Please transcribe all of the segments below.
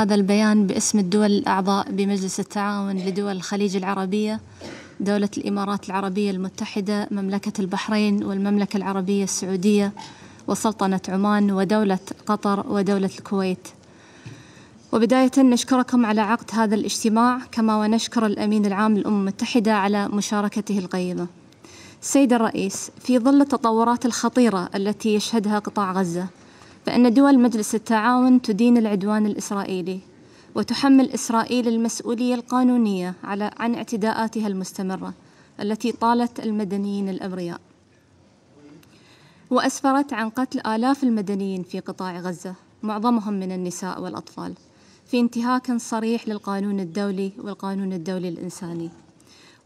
هذا البيان باسم الدول الأعضاء بمجلس التعاون لدول الخليج العربية دولة الإمارات العربية المتحدة مملكة البحرين والمملكة العربية السعودية وسلطنة عمان ودولة قطر ودولة الكويت وبداية نشكركم على عقد هذا الاجتماع كما ونشكر الأمين العام للأمم المتحدة على مشاركته القيمة سيد الرئيس في ظل التطورات الخطيرة التي يشهدها قطاع غزة بأن دول مجلس التعاون تدين العدوان الإسرائيلي وتحمل إسرائيل المسؤولية القانونية على عن اعتداءاتها المستمرة التي طالت المدنيين الأبرياء وأسفرت عن قتل آلاف المدنيين في قطاع غزة معظمهم من النساء والأطفال في انتهاك صريح للقانون الدولي والقانون الدولي الإنساني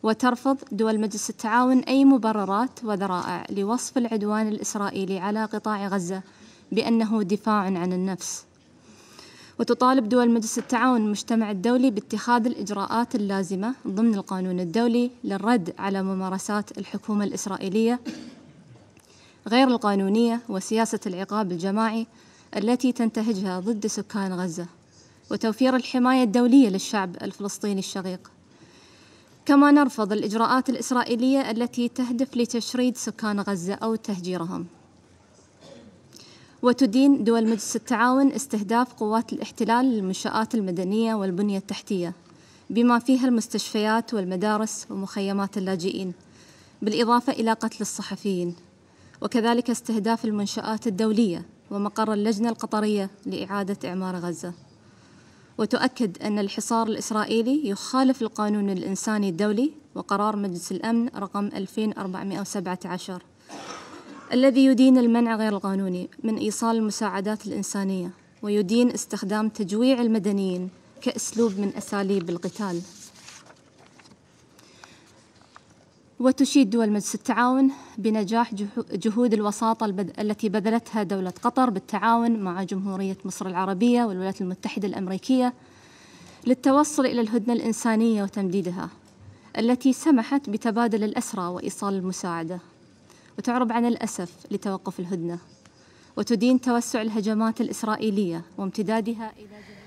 وترفض دول مجلس التعاون أي مبررات وذرائع لوصف العدوان الإسرائيلي على قطاع غزة بأنه دفاع عن النفس وتطالب دول مجلس التعاون المجتمع الدولي باتخاذ الإجراءات اللازمة ضمن القانون الدولي للرد على ممارسات الحكومة الإسرائيلية غير القانونية وسياسة العقاب الجماعي التي تنتهجها ضد سكان غزة وتوفير الحماية الدولية للشعب الفلسطيني الشقيق كما نرفض الإجراءات الإسرائيلية التي تهدف لتشريد سكان غزة أو تهجيرهم وتدين دول مجلس التعاون استهداف قوات الاحتلال للمنشآت المدنية والبنية التحتية بما فيها المستشفيات والمدارس ومخيمات اللاجئين بالإضافة إلى قتل الصحفيين وكذلك استهداف المنشآت الدولية ومقر اللجنة القطرية لإعادة إعمار غزة وتؤكد أن الحصار الإسرائيلي يخالف القانون الإنساني الدولي وقرار مجلس الأمن رقم 2417 الذي يدين المنع غير القانوني من إيصال المساعدات الإنسانية ويدين استخدام تجويع المدنيين كأسلوب من أساليب القتال وتشيد دول مجلس التعاون بنجاح جهود الوساطة التي بذلتها دولة قطر بالتعاون مع جمهورية مصر العربية والولايات المتحدة الأمريكية للتوصل إلى الهدنة الإنسانية وتمديدها التي سمحت بتبادل الأسرى وإيصال المساعدة وتعرب عن الأسف لتوقف الهدنة وتدين توسع الهجمات الإسرائيلية وامتدادها إلى جهة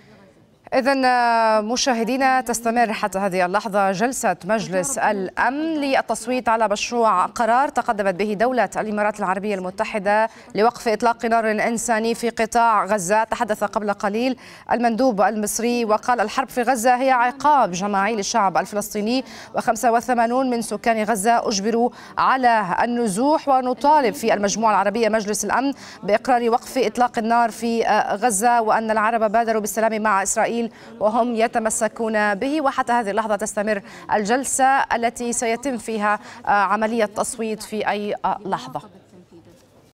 إذا آه، مشاهدينا تستمر حتى هذه اللحظة جلسة مجلس الأمن للتصويت على مشروع قرار تقدمت به دولة الإمارات العربية المتحدة لوقف إطلاق نار إنساني في قطاع غزة تحدث قبل قليل المندوب المصري وقال الحرب في غزة هي عقاب جماعي للشعب الفلسطيني و85 من سكان غزة أجبروا على النزوح ونطالب في المجموعة العربية مجلس الأمن بإقرار وقف إطلاق النار في آه، غزة وأن العرب بادروا بالسلام مع إسرائيل إسرائيل وهم يتمسكون به وحتى هذه اللحظة تستمر الجلسة التي سيتم فيها آه، عملية تصويت في أي آه، لحظة